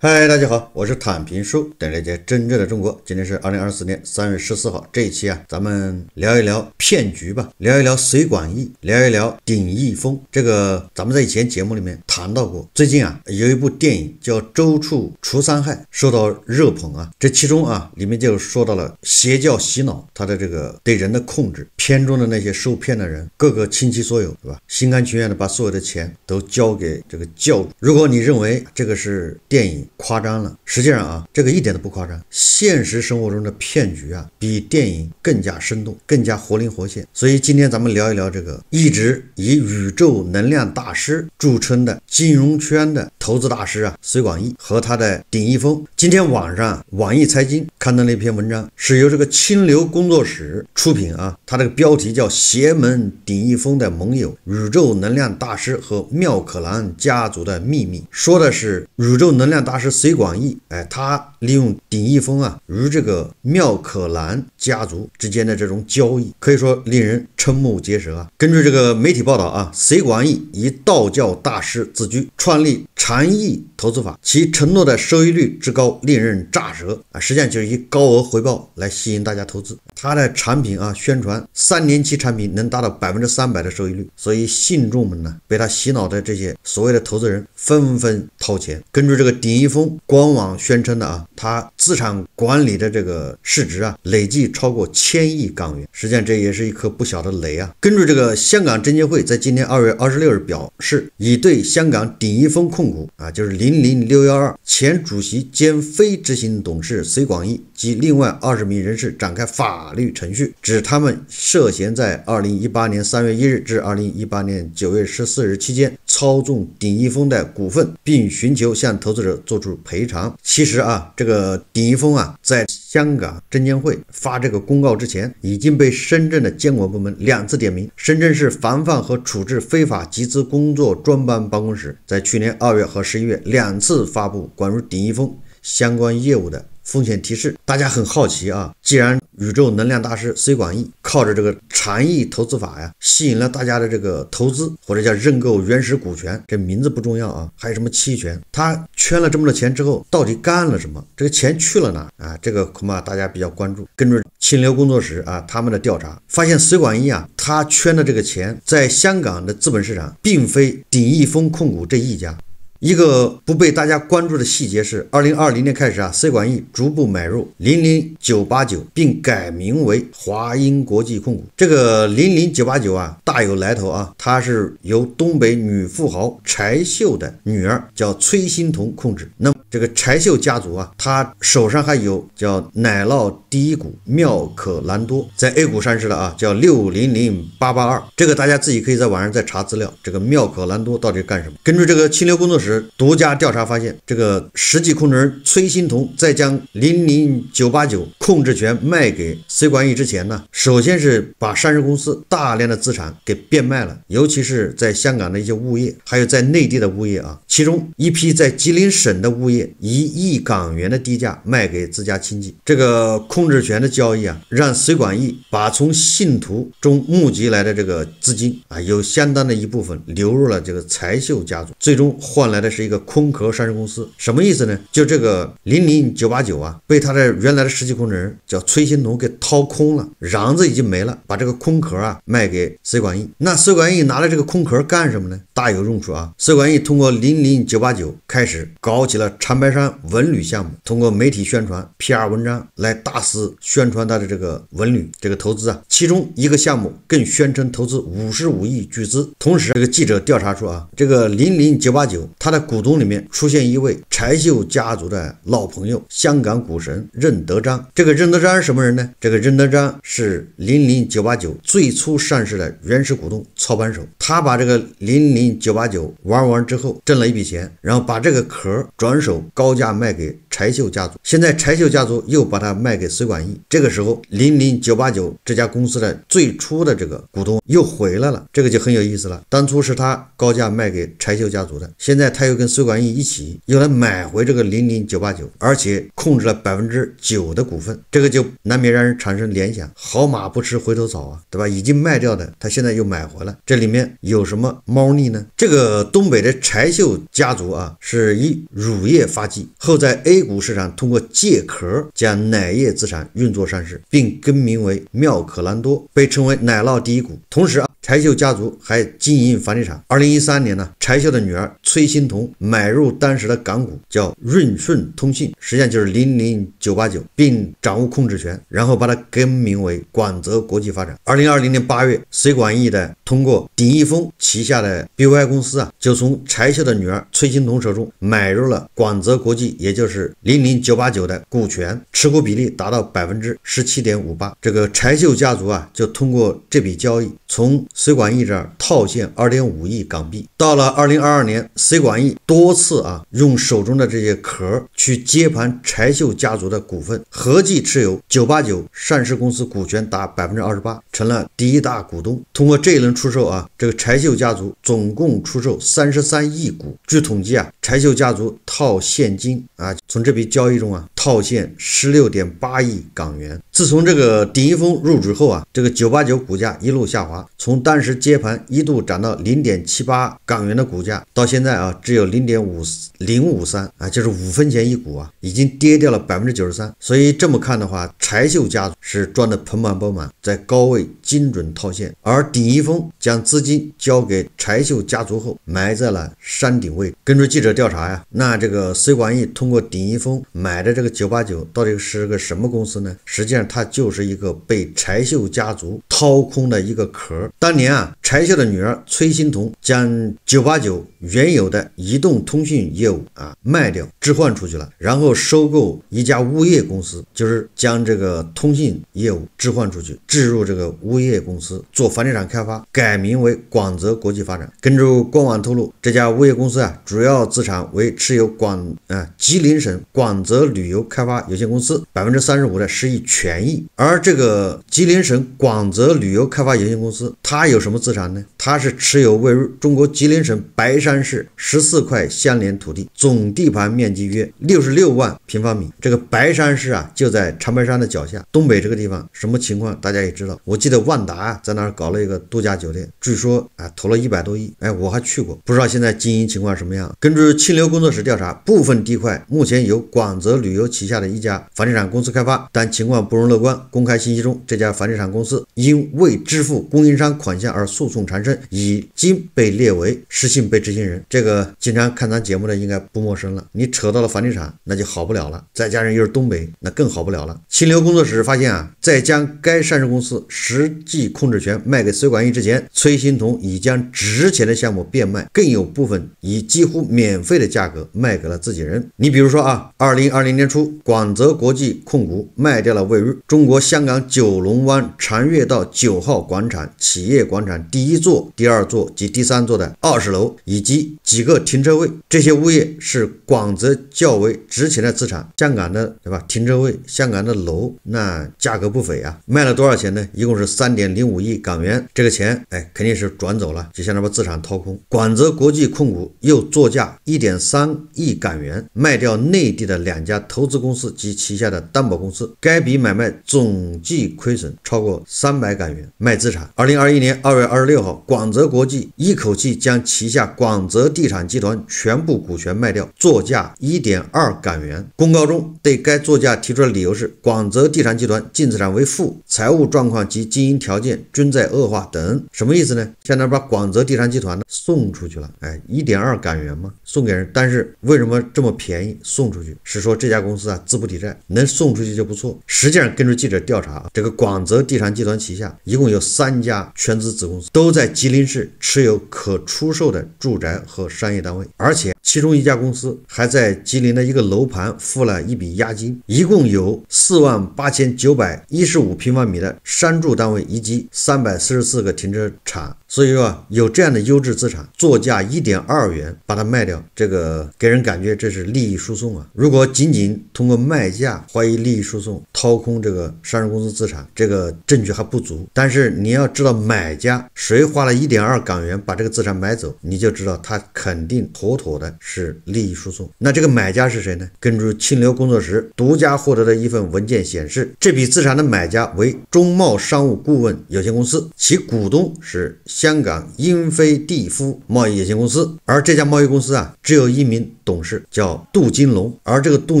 嗨，大家好，我是坦平叔，等着接真正的中国。今天是二零二四年三月十四号，这一期啊，咱们聊一聊骗局吧，聊一聊水管义，聊一聊顶义峰。这个咱们在以前节目里面谈到过。最近啊，有一部电影叫《周处除三害》，受到热捧啊。这其中啊，里面就说到了邪教洗脑，他的这个对人的控制。片中的那些受骗的人，各个倾其所有，对吧？心甘情愿的把所有的钱都交给这个教主。如果你认为这个是电影，夸张了，实际上啊，这个一点都不夸张。现实生活中的骗局啊，比电影更加生动，更加活灵活现。所以今天咱们聊一聊这个一直以宇宙能量大师著称的金融圈的。投资大师啊，隋广义和他的顶一峰，今天晚上网易财经刊登了一篇文章，是由这个清流工作室出品啊。他这个标题叫《邪门顶一峰的盟友：宇宙能量大师和妙可兰家族的秘密》，说的是宇宙能量大师隋广义，哎，他利用顶一峰啊与这个妙可兰家族之间的这种交易，可以说令人瞠目结舌啊。根据这个媒体报道啊，隋广义以道教大师自居，创立禅。安易投资法，其承诺的收益率之高令人咋舌啊！实际上就是以高额回报来吸引大家投资。它的产品啊，宣传三年期产品能达到百分之三百的收益率，所以信众们呢被他洗脑的这些所谓的投资人纷纷掏钱。根据这个鼎一峰官网宣称的啊，他资产管理的这个市值啊累计超过千亿港元，实际上这也是一颗不小的雷啊！根据这个香港证监会在今年二月二十六日表示，已对香港鼎一峰控股啊，就是零。零零六幺二前主席兼非执行董事隋广义。及另外二十名人士展开法律程序，指他们涉嫌在二零一八年三月一日至二零一八年九月十四日期间操纵鼎益丰的股份，并寻求向投资者作出赔偿。其实啊，这个鼎益丰啊，在香港证监会发这个公告之前，已经被深圳的监管部门两次点名。深圳市防范和处置非法集资工作专班办公室在去年二月和十一月两次发布关于鼎益丰相关业务的。风险提示：大家很好奇啊，既然宇宙能量大师隋广义靠着这个禅意投资法呀，吸引了大家的这个投资，或者叫认购原始股权，这名字不重要啊，还有什么期权？他圈了这么多钱之后，到底干了什么？这个钱去了哪啊？这个恐怕大家比较关注。根据清流工作室啊他们的调查，发现隋广义啊，他圈的这个钱，在香港的资本市场，并非鼎益丰控股这一家。一个不被大家关注的细节是，二零二零年开始啊，C 管 E 逐步买入零零九八九，并改名为华英国际控股。这个零零九八九啊，大有来头啊，它是由东北女富豪柴秀的女儿叫崔欣彤控制。那么这个柴秀家族啊，他手上还有叫奶酪第一股妙可蓝多，在 A 股上市了啊，叫六零零八八二。这个大家自己可以在网上再查资料，这个妙可蓝多到底干什么？根据这个清流工作室。独家调查发现，这个实际控制人崔新彤在将零零九八九控制权卖给隋广义之前呢，首先是把上市公司大量的资产给变卖了，尤其是在香港的一些物业，还有在内地的物业啊，其中一批在吉林省的物业以亿港元的低价卖给自家亲戚。这个控制权的交易啊，让隋广义把从信徒中募集来的这个资金啊，有相当的一部分流入了这个财秀家族，最终换来。的是一个空壳上市公司，什么意思呢？就这个零零九八九啊，被他的原来的实际控制人叫崔新龙给掏空了，瓤子已经没了，把这个空壳啊卖给隋广义。那隋广义拿了这个空壳干什么呢？大有用处啊！隋广义通过零零九八九开始搞起了长白山文旅项目，通过媒体宣传、PR 文章来大肆宣传他的这个文旅这个投资啊，其中一个项目更宣称投资五十五亿巨资。同时，这个记者调查出啊，这个零零九八九他。他的股东里面出现一位柴秀家族的老朋友，香港股神任德章。这个任德章是什么人呢？这个任德章是零零九八九最初上市的原始股东操盘手。他把这个零零九八九玩完之后，挣了一笔钱，然后把这个壳转手高价卖给柴秀家族。现在柴秀家族又把它卖给隋管义。这个时候，零零九八九这家公司的最初的这个股东又回来了，这个就很有意思了。当初是他高价卖给柴秀家族的，现在他又跟隋管义一起又来买回这个零零九八九，而且控制了百分之九的股份。这个就难免让人产生联想：好马不吃回头草啊，对吧？已经卖掉的，他现在又买回来，这里面。有什么猫腻呢？这个东北的柴秀家族啊，是以乳业发迹，后在 A 股市场通过借壳将奶业资产运作上市，并更名为妙可蓝多，被称为奶酪第一股。同时啊。柴秀家族还经营房地产。二零一三年呢，柴秀的女儿崔欣彤买入当时的港股，叫润顺通信，实际上就是零零九八九，并掌握控制权，然后把它更名为广泽国际发展。二零二零年八月，随广义的通过鼎益峰旗下的 BY 公司啊，就从柴秀的女儿崔欣彤手中买入了广泽国际，也就是零零九八九的股权，持股比例达到百分之十七点五八。这个柴秀家族啊，就通过这笔交易从隋管义这套现二点五亿港币，到了二零二二年隋管义多次啊用手中的这些壳去接盘柴秀家族的股份，合计持有九八九上市公司股权达百分之二十八，成了第一大股东。通过这一轮出售啊，这个柴秀家族总共出售三十三亿股。据统计啊，柴秀家族套现金啊，从这笔交易中啊。套现十六点八亿港元。自从这个鼎一峰入主后啊，这个九八九股价一路下滑，从当时接盘一度涨到零点七八港元的股价，到现在啊，只有零点五零五三啊，就是五分钱一股啊，已经跌掉了百分之九十三。所以这么看的话，柴秀家族是赚得盆满钵满，在高位精准套现，而鼎一峰将资金交给柴秀家族后，埋在了山顶位。根据记者调查呀，那这个隋广义通过鼎一峰买的这个。九八九到底是个什么公司呢？实际上，它就是一个被柴秀家族。掏空的一个壳。当年啊，柴秀的女儿崔欣彤将九八九原有的移动通讯业务啊卖掉置换出去了，然后收购一家物业公司，就是将这个通信业务置换出去，置入这个物业公司做房地产开发，改名为广泽国际发展。根据官网透露，这家物业公司啊，主要资产为持有广啊吉林省广泽旅游开发有限公司百分之三十五的实益权益，而这个吉林省广泽。旅游开发有限公司，它有什么资产呢？它是持有位于中国吉林省白山市十四块相连土地，总地盘面积约六十六万平方米。这个白山市啊，就在长白山的脚下，东北这个地方什么情况大家也知道。我记得万达在那儿搞了一个度假酒店，据说啊投了一百多亿。哎，我还去过，不知道现在经营情况什么样。根据清流工作室调查，部分地块目前由广泽旅游旗下的一家房地产公司开发，但情况不容乐观。公开信息中，这家房地产公司因未支付供应商款项而诉讼缠身，已经被列为失信被执行人。这个经常看咱节目的应该不陌生了。你扯到了房地产，那就好不了了。再加上又是东北，那更好不了了。清流工作室发现啊，在将该上市公司实际控制权卖给隋广义之前，崔新彤已将值钱的项目变卖，更有部分以几乎免费的价格卖给了自己人。你比如说啊，二零二零年初，广泽国际控股卖掉了位于中国香港九龙湾长月道。九号广场、企业广场第一座、第二座及第三座的二十楼以及几个停车位，这些物业是广泽较为值钱的资产。香港的，对吧？停车位，香港的楼，那价格不菲啊！卖了多少钱呢？一共是三点零五亿港元。这个钱，哎，肯定是转走了，就相当于把资产掏空。广泽国际控股又作价一点三亿港元卖掉内地的两家投资公司及旗下的担保公司，该笔买卖总计亏损超过三百。港元卖资产。二零二一年二月二十六号，广泽国际一口气将旗下广泽地产集团全部股权卖掉，作价一点二港元。公告中对该作价提出的理由是：广泽地产集团净资产为负，财务状况及经营条件均在恶化等。什么意思呢？现在把广泽地产集团呢送出去了，哎，一点二港元吗？送给人，但是为什么这么便宜送出去？是说这家公司啊资不抵债，能送出去就不错。实际上，根据记者调查啊，这个广泽地产集团下。一共有三家全资子公司都在吉林市持有可出售的住宅和商业单位，而且。其中一家公司还在吉林的一个楼盘付了一笔押金，一共有四万八千九百一十五平方米的商住单位以及三百四十四个停车场。所以说有这样的优质资产，作价一点二元把它卖掉，这个给人感觉这是利益输送啊。如果仅仅通过卖价怀疑利益输送，掏空这个上市公司资产，这个证据还不足。但是你要知道买家谁花了一点二港元把这个资产买走，你就知道他肯定妥妥的。是利益输送。那这个买家是谁呢？根据清流工作室独家获得的一份文件显示，这笔资产的买家为中贸商务顾问有限公司，其股东是香港英菲蒂夫贸易有限公司。而这家贸易公司啊，只有一名董事，叫杜金龙。而这个杜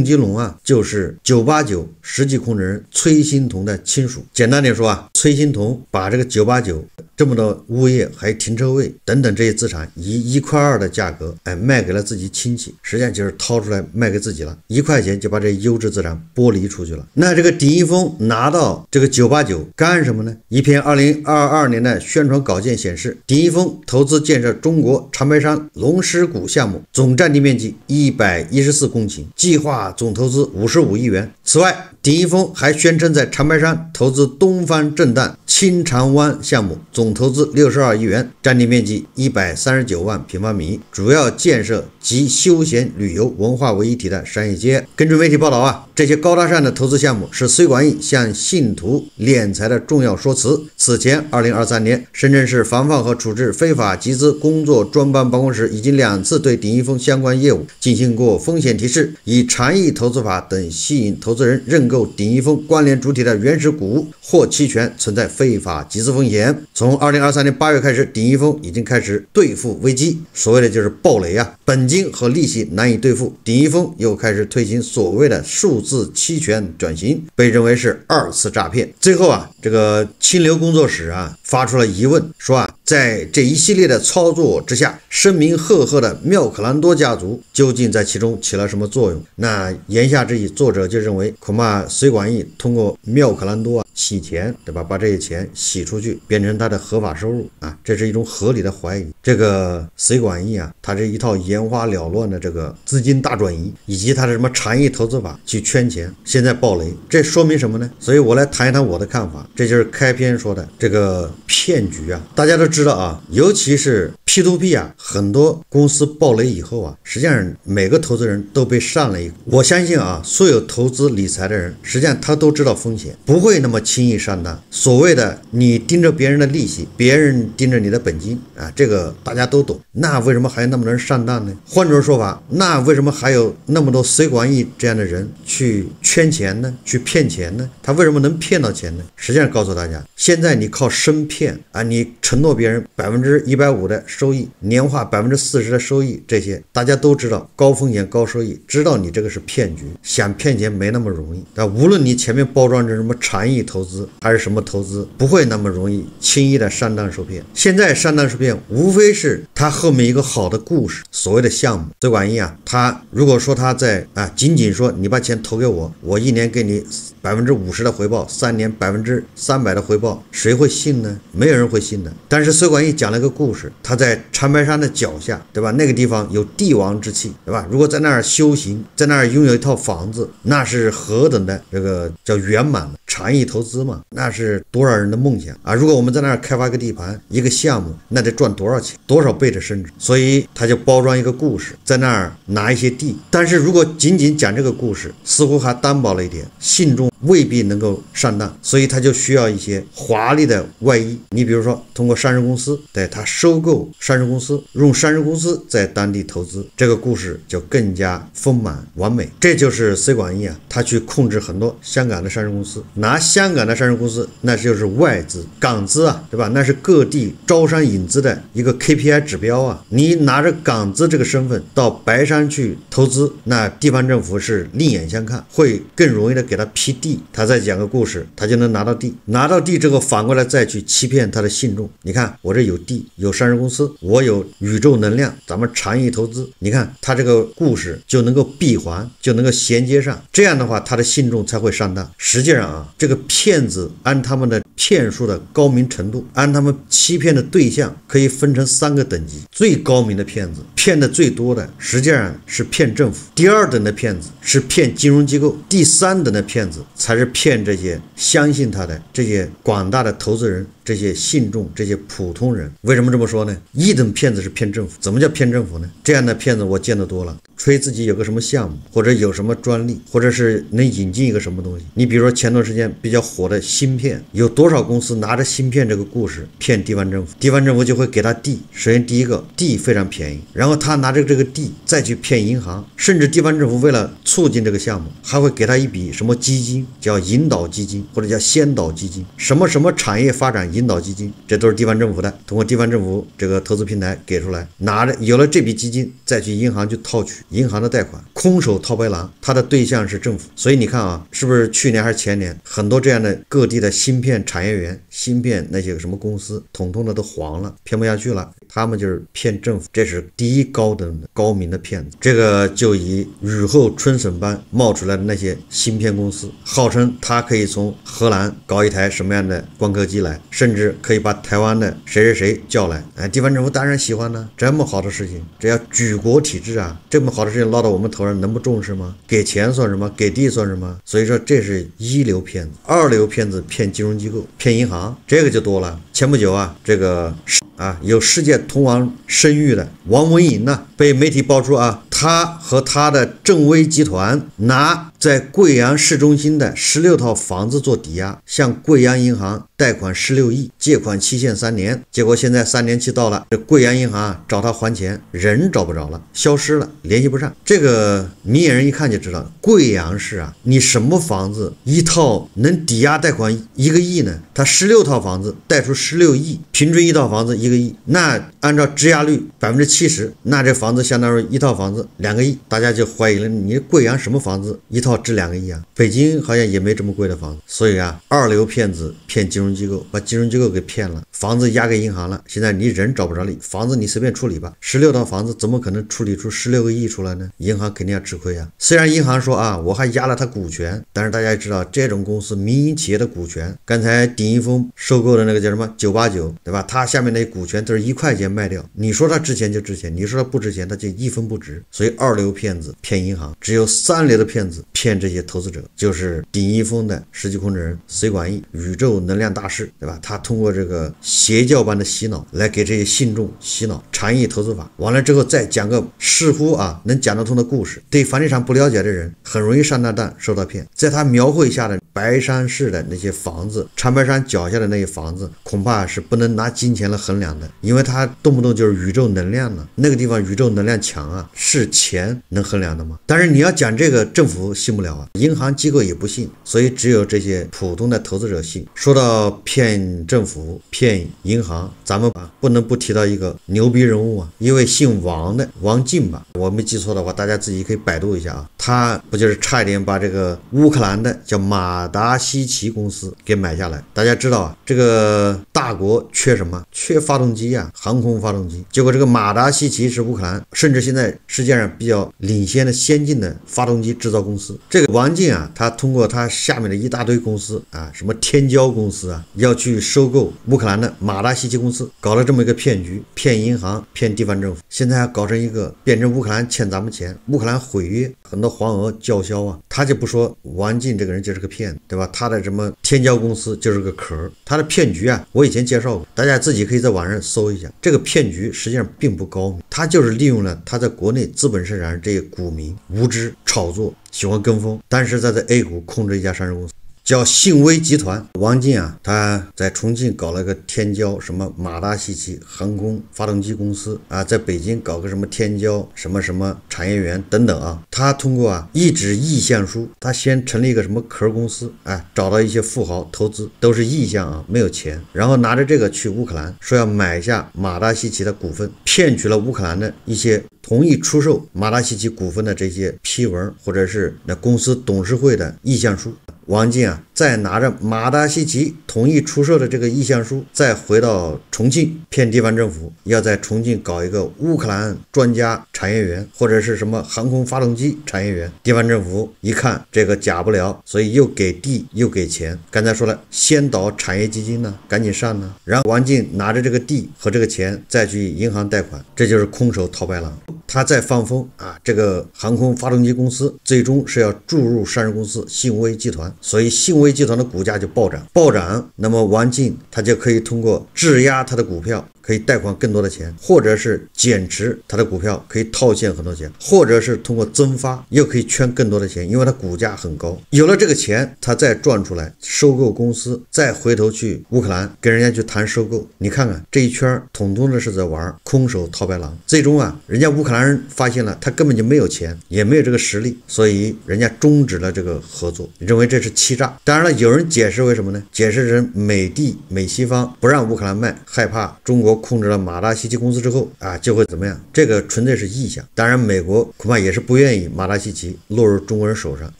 金龙啊，就是九八九实际控制人崔新同的亲属。简单点说啊，崔新同把这个九八九。这么多物业、还有停车位等等这些资产，以一块二的价格，哎，卖给了自己亲戚，实际上就是掏出来卖给自己了，一块钱就把这优质资产剥离出去了。那这个鼎一峰拿到这个九八九干什么呢？一篇二零二二年的宣传稿件显示，鼎一峰投资建设中国长白山龙狮谷项目，总占地面积一百一十四公顷，计划总投资五十五亿元。此外，鼎一峰还宣称在长白山投资东方震旦青长湾项目总。总投资六十二亿元，占地面积一百三十九万平方米，主要建设集休闲旅游、文化为一体的商业街。根据媒体报道啊，这些高大上的投资项目是崔广义向信徒敛财的重要说辞。此前，二零二三年，深圳市防范和处置非法集资工作专班办公室已经两次对鼎益丰相关业务进行过风险提示，以“禅意投资法”等吸引投资人认购鼎益丰关联主体的原始股或期权，存在非法集资风险。从二零二三年八月开始，鼎一峰已经开始兑付危机，所谓的就是暴雷啊，本金和利息难以兑付。鼎一峰又开始推行所谓的数字期权转型，被认为是二次诈骗。最后啊，这个清流工作室啊发出了疑问，说啊，在这一系列的操作之下，声名赫赫的妙可兰多家族究竟在其中起了什么作用？那言下之意，作者就认为，恐怕隋广义通过妙可兰多啊。洗钱，对吧？把这些钱洗出去，变成他的合法收入啊，这是一种合理的怀疑。这个隋广义啊，他是一套眼花缭乱的这个资金大转移，以及他的什么禅意投资法去圈钱，现在暴雷，这说明什么呢？所以我来谈一谈我的看法，这就是开篇说的这个骗局啊。大家都知道啊，尤其是 P to P 啊，很多公司暴雷以后啊，实际上每个投资人都被上了一。我相信啊，所有投资理财的人，实际上他都知道风险，不会那么。轻易上当，所谓的你盯着别人的利息，别人盯着你的本金啊，这个大家都懂。那为什么还有那么多人上当呢？换种说法，那为什么还有那么多“随管义这样的人去圈钱呢？去骗钱呢？他为什么能骗到钱呢？实际上告诉大家，现在你靠生骗啊，你承诺别人百分之一百五的收益，年化百分之四十的收益，这些大家都知道高风险高收益，知道你这个是骗局，想骗钱没那么容易。但无论你前面包装成什么“禅意投”，投资还是什么投资，不会那么容易轻易的上当受骗。现在上当受骗，无非是他后面一个好的故事。所谓的项目，隋广义啊，他如果说他在啊，仅仅说你把钱投给我，我一年给你百分之五十的回报，三年百分之三百的回报，谁会信呢？没有人会信的。但是隋广义讲了个故事，他在长白山的脚下，对吧？那个地方有帝王之气，对吧？如果在那儿修行，在那儿拥有一套房子，那是何等的这个叫圆满。的禅意投资。资嘛，那是多少人的梦想啊！如果我们在那儿开发一个地盘、一个项目，那得赚多少钱，多少倍的升值？所以他就包装一个故事，在那儿拿一些地。但是如果仅仅讲这个故事，似乎还单薄了一点，信众未必能够上当，所以他就需要一些华丽的外衣。你比如说，通过上市公司，对他收购上市公司，用上市公司在当地投资，这个故事就更加丰满完美。这就是 C 广义啊，他去控制很多香港的上市公司，拿香。港。港的上市公司，那就是外资港资啊，对吧？那是各地招商引资的一个 KPI 指标啊。你拿着港资这个身份到白山去投资，那地方政府是另眼相看，会更容易的给他批地。他再讲个故事，他就能拿到地，拿到地之后反过来再去欺骗他的信众。你看我这有地，有上市公司，我有宇宙能量，咱们长意投资。你看他这个故事就能够闭环，就能够衔接上，这样的话他的信众才会上当。实际上啊，这个骗。骗子按他们的骗术的高明程度，按他们欺骗的对象，可以分成三个等级。最高明的骗子，骗的最多的，实际上是骗政府；第二等的骗子是骗金融机构；第三等的骗子才是骗这些相信他的这些广大的投资人、这些信众、这些普通人。为什么这么说呢？一等骗子是骗政府，怎么叫骗政府呢？这样的骗子我见得多了。吹自己有个什么项目，或者有什么专利，或者是能引进一个什么东西。你比如说前段时间比较火的芯片，有多少公司拿着芯片这个故事骗地方政府？地方政府就会给他地。首先第一个地非常便宜，然后他拿着这个地再去骗银行，甚至地方政府为了促进这个项目，还会给他一笔什么基金，叫引导基金或者叫先导基金，什么什么产业发展引导基金，这都是地方政府的，通过地方政府这个投资平台给出来，拿着有了这笔基金再去银行去套取。银行的贷款，空手套白狼，他的对象是政府，所以你看啊，是不是去年还是前年，很多这样的各地的芯片产业园、芯片那些个什么公司，统统的都黄了，骗不下去了。他们就是骗政府，这是第一高等的高明的骗子。这个就以雨后春笋般冒出来的那些芯片公司，号称他可以从荷兰搞一台什么样的光刻机来，甚至可以把台湾的谁谁谁叫来。哎，地方政府当然喜欢了，这么好的事情，这要举国体制啊，这么好的事情落到我们头上，能不重视吗？给钱算什么？给地算什么？所以说，这是一流骗子。二流骗子骗金融机构、骗银行，这个就多了。前不久啊，这个啊，有世界。通往深誉的王文银呢？被媒体爆出啊，他和他的正威集团拿。在贵阳市中心的十六套房子做抵押，向贵阳银行贷款十六亿，借款期限三年。结果现在三年期到了，这贵阳银行找他还钱，人找不着了，消失了，联系不上。这个明眼人一看就知道，贵阳市啊，你什么房子一套能抵押贷款一个亿呢？他十六套房子贷出十六亿，平均一套房子一个亿。那按照质押率百分之七十，那这房子相当于一套房子两个亿。大家就怀疑了，你贵阳什么房子一套？套值两个亿啊！北京好像也没这么贵的房子，所以啊，二流骗子骗金融机构，把金融机构给骗了，房子押给银行了。现在你人找不着你，房子你随便处理吧。十六套房子怎么可能处理出十六个亿出来呢？银行肯定要吃亏啊。虽然银行说啊，我还押了他股权，但是大家也知道，这种公司民营企业的股权，刚才鼎一峰收购的那个叫什么九八九，对吧？他下面那股权都是一块钱卖掉，你说它值钱就值钱，你说它不值钱，它就一分不值。所以二流骗子骗银行，只有三流的骗子。骗这些投资者，就是鼎一峰的实际控制人隋广义，宇宙能量大师，对吧？他通过这个邪教般的洗脑来给这些信众洗脑，禅意投资法完了之后再讲个似乎啊能讲得通的故事。对房地产不了解的人很容易上当当受到骗。在他描绘下的白山市的那些房子，长白山脚下的那些房子，恐怕是不能拿金钱来衡量的，因为他动不动就是宇宙能量了，那个地方宇宙能量强啊，是钱能衡量的吗？但是你要讲这个政府。信不了啊，银行机构也不信，所以只有这些普通的投资者信。说到骗政府、骗银行，咱们啊不能不提到一个牛逼人物啊，一位姓王的王进吧，我没记错的话，大家自己可以百度一下啊。他不就是差一点把这个乌克兰的叫马达西奇公司给买下来？大家知道啊，这个大国缺什么？缺发动机啊，航空发动机。结果这个马达西奇是乌克兰，甚至现在世界上比较领先的先进的发动机制造公司。这个王进啊，他通过他下面的一大堆公司啊，什么天骄公司啊，要去收购乌克兰的马达西奇公司，搞了这么一个骗局，骗银行，骗地方政府，现在还搞成一个变成乌克兰欠咱们钱，乌克兰毁约。很多黄鹅叫嚣啊，他就不说王静这个人就是个骗子，对吧？他的什么天骄公司就是个壳，他的骗局啊，我以前介绍过，大家自己可以在网上搜一下。这个骗局实际上并不高明，他就是利用了他在国内资本市场这些股民无知、炒作、喜欢跟风，但是他在 A 股控制一家上市公司。叫信威集团，王进啊，他在重庆搞了个天骄什么马达西奇航空发动机公司啊，在北京搞个什么天骄什么什么产业园等等啊，他通过啊一纸意向书，他先成立一个什么壳公司，哎，找到一些富豪投资，都是意向啊，没有钱，然后拿着这个去乌克兰，说要买下马达西奇的股份，骗取了乌克兰的一些同意出售马达西奇股份的这些批文或者是那公司董事会的意向书。王静。再拿着马达西奇同意出售的这个意向书，再回到重庆骗地方政府，要在重庆搞一个乌克兰专家产业园或者是什么航空发动机产业园。地方政府一看这个假不了，所以又给地又给钱。刚才说了，先导产业基金呢，赶紧上呢。然后王静拿着这个地和这个钱再去银行贷款，这就是空手套白狼。他再放风啊，这个航空发动机公司最终是要注入上市公司信威集团，所以信威。集团的股价就暴涨，暴涨，那么王静他就可以通过质押他的股票。可以贷款更多的钱，或者是减持他的股票，可以套现很多钱，或者是通过增发又可以圈更多的钱，因为他股价很高。有了这个钱，他再赚出来，收购公司，再回头去乌克兰跟人家去谈收购。你看看这一圈，统统的是在玩空手套白狼。最终啊，人家乌克兰人发现了他根本就没有钱，也没有这个实力，所以人家终止了这个合作。你认为这是欺诈？当然了，有人解释为什么呢？解释成美帝、美西方不让乌克兰卖，害怕中国。控制了马达西奇公司之后啊，就会怎么样？这个纯粹是臆想。当然，美国恐怕也是不愿意马达西奇落入中国人手上。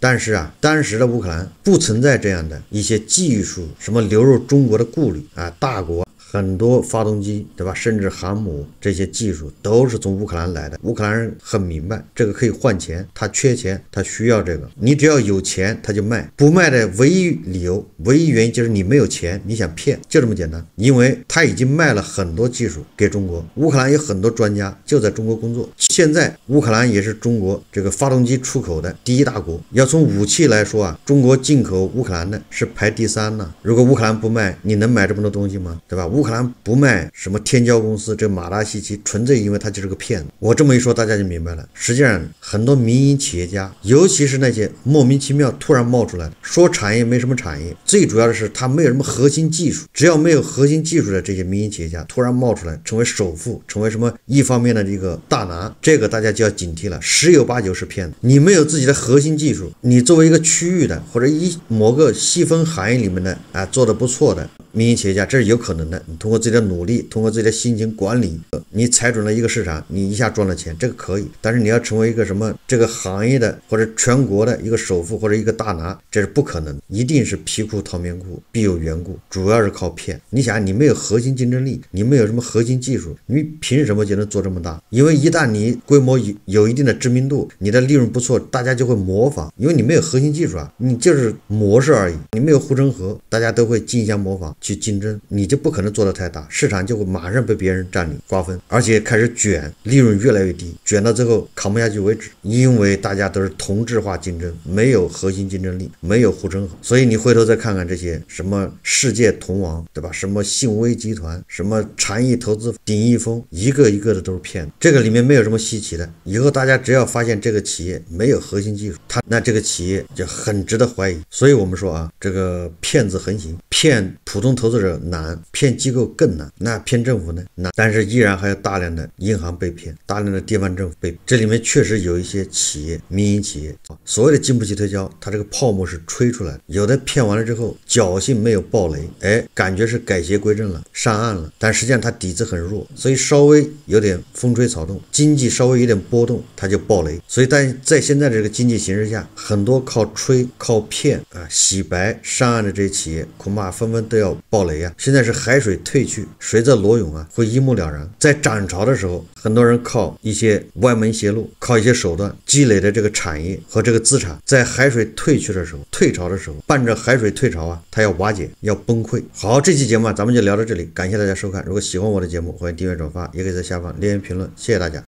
但是啊，当时的乌克兰不存在这样的一些技术什么流入中国的顾虑啊，大国。很多发动机，对吧？甚至航母这些技术都是从乌克兰来的。乌克兰人很明白，这个可以换钱，他缺钱，他需要这个。你只要有钱，他就卖；不卖的唯一理由、唯一原因就是你没有钱，你想骗，就这么简单。因为他已经卖了很多技术给中国，乌克兰有很多专家就在中国工作。现在乌克兰也是中国这个发动机出口的第一大国。要从武器来说啊，中国进口乌克兰的是排第三呢。如果乌克兰不卖，你能买这么多东西吗？对吧？乌克兰不卖什么天骄公司，这马达西奇纯粹因为他就是个骗子。我这么一说，大家就明白了。实际上，很多民营企业家，尤其是那些莫名其妙突然冒出来，说产业没什么产业，最主要的是他没有什么核心技术。只要没有核心技术的这些民营企业家突然冒出来，成为首富，成为什么一方面的这个大拿，这个大家就要警惕了，十有八九是骗子。你没有自己的核心技术，你作为一个区域的或者一某个细分行业里面的啊做的不错的民营企业家，这是有可能的。你通过自己的努力，通过自己的辛勤管理，你踩准了一个市场，你一下赚了钱，这个可以。但是你要成为一个什么这个行业的或者全国的一个首富或者一个大拿，这是不可能，一定是皮裤套棉裤，必有缘故。主要是靠骗。你想，你没有核心竞争力，你没有什么核心技术，你凭什么就能做这么大？因为一旦你规模有有一定的知名度，你的利润不错，大家就会模仿。因为你没有核心技术啊，你就是模式而已，你没有护城河，大家都会竞相模仿去竞争，你就不可能。做的太大，市场就会马上被别人占领瓜分，而且开始卷，利润越来越低，卷到最后扛不下去为止。因为大家都是同质化竞争，没有核心竞争力，没有护城河。所以你回头再看看这些什么世界同王，对吧？什么信威集团，什么禅意投资、鼎益峰，一个一个的都是骗子。这个里面没有什么稀奇的。以后大家只要发现这个企业没有核心技术，它那这个企业就很值得怀疑。所以我们说啊，这个骗子横行，骗普通投资者难，骗。机构更难，那骗政府呢？难，但是依然还有大量的银行被骗，大量的地方政府被骗。这里面确实有一些企业，民营企业，所谓的经不起推敲。它这个泡沫是吹出来的，有的骗完了之后，侥幸没有爆雷，哎，感觉是改邪归正了，上岸了。但实际上它底子很弱，所以稍微有点风吹草动，经济稍微有点波动，它就爆雷。所以，但在现在这个经济形势下，很多靠吹、靠骗啊、洗白上岸的这些企业，恐怕纷纷都要爆雷啊。现在是海水。退去，谁在裸泳啊？会一目了然。在涨潮的时候，很多人靠一些歪门邪路、靠一些手段积累的这个产业和这个资产，在海水退去的时候、退潮的时候，伴着海水退潮啊，它要瓦解、要崩溃。好，这期节目啊，咱们就聊到这里，感谢大家收看。如果喜欢我的节目，欢迎订阅、转发，也可以在下方留言评论。谢谢大家。